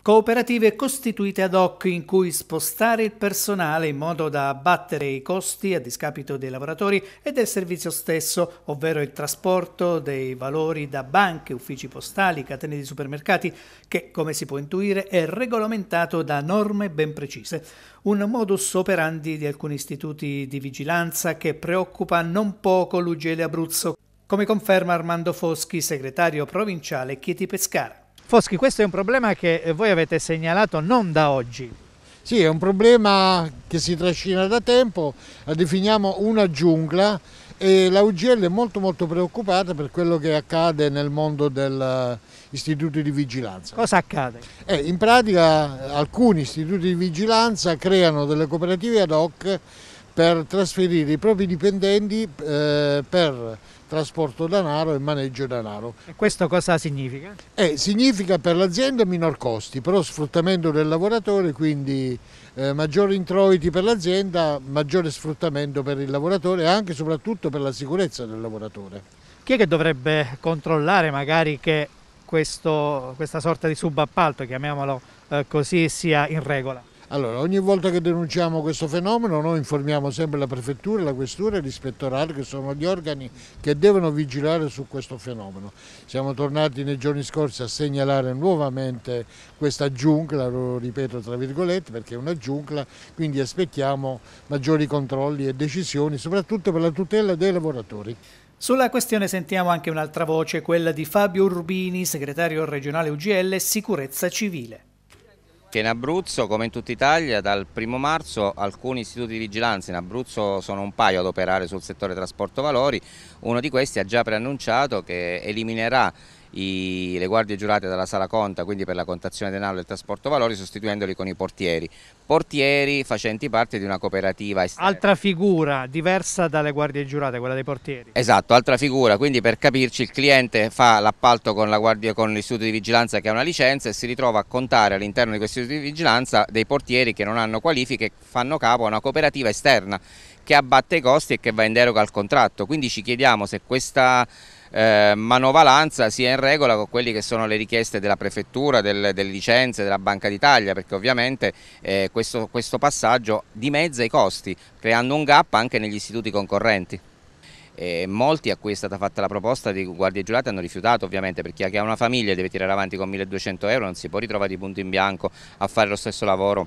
Cooperative costituite ad hoc in cui spostare il personale in modo da abbattere i costi a discapito dei lavoratori e del servizio stesso, ovvero il trasporto dei valori da banche, uffici postali, catene di supermercati, che come si può intuire è regolamentato da norme ben precise. Un modus operandi di alcuni istituti di vigilanza che preoccupa non poco l'Ugele Abruzzo, come conferma Armando Foschi, segretario provinciale Chieti Pescara. Foschi, questo è un problema che eh, voi avete segnalato non da oggi. Sì, è un problema che si trascina da tempo, la eh, definiamo una giungla e la UGL è molto molto preoccupata per quello che accade nel mondo dell'istituto eh, di vigilanza. Cosa accade? Eh, in pratica alcuni istituti di vigilanza creano delle cooperative ad hoc per trasferire i propri dipendenti eh, per trasporto denaro e maneggio denaro. E questo cosa significa? Eh, significa per l'azienda minor costi, però sfruttamento del lavoratore, quindi eh, maggiori introiti per l'azienda, maggiore sfruttamento per il lavoratore e anche e soprattutto per la sicurezza del lavoratore. Chi è che dovrebbe controllare magari che questo, questa sorta di subappalto, chiamiamolo eh, così, sia in regola? Allora, ogni volta che denunciamo questo fenomeno noi informiamo sempre la prefettura, la questura e l'ispettorato che sono gli organi che devono vigilare su questo fenomeno. Siamo tornati nei giorni scorsi a segnalare nuovamente questa giungla, lo ripeto tra virgolette perché è una giungla, quindi aspettiamo maggiori controlli e decisioni soprattutto per la tutela dei lavoratori. Sulla questione sentiamo anche un'altra voce, quella di Fabio Urbini, segretario regionale UGL Sicurezza Civile che in Abruzzo, come in tutta Italia, dal 1 marzo alcuni istituti di vigilanza, in Abruzzo sono un paio ad operare sul settore trasporto valori, uno di questi ha già preannunciato che eliminerà i, le guardie giurate dalla sala conta, quindi per la contazione denaro e il trasporto valori, sostituendoli con i portieri. Portieri facenti parte di una cooperativa esterna. Altra figura diversa dalle guardie giurate, quella dei portieri. Esatto, altra figura, quindi per capirci il cliente fa l'appalto con l'istituto di vigilanza che ha una licenza e si ritrova a contare all'interno di questo istituto di vigilanza dei portieri che non hanno qualifiche, fanno capo a una cooperativa esterna che abbatte i costi e che va in deroga al contratto. Quindi ci chiediamo se questa eh, manovalanza sia in regola con quelle che sono le richieste della prefettura, del, delle licenze, della Banca d'Italia, perché ovviamente eh, questo, questo passaggio dimezza i costi, creando un gap anche negli istituti concorrenti. E molti a cui è stata fatta la proposta di guardie giurate hanno rifiutato ovviamente perché chi ha una famiglia deve tirare avanti con 1200 euro non si può ritrovare di punto in bianco a fare lo stesso lavoro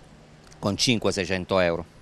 con 500-600 euro.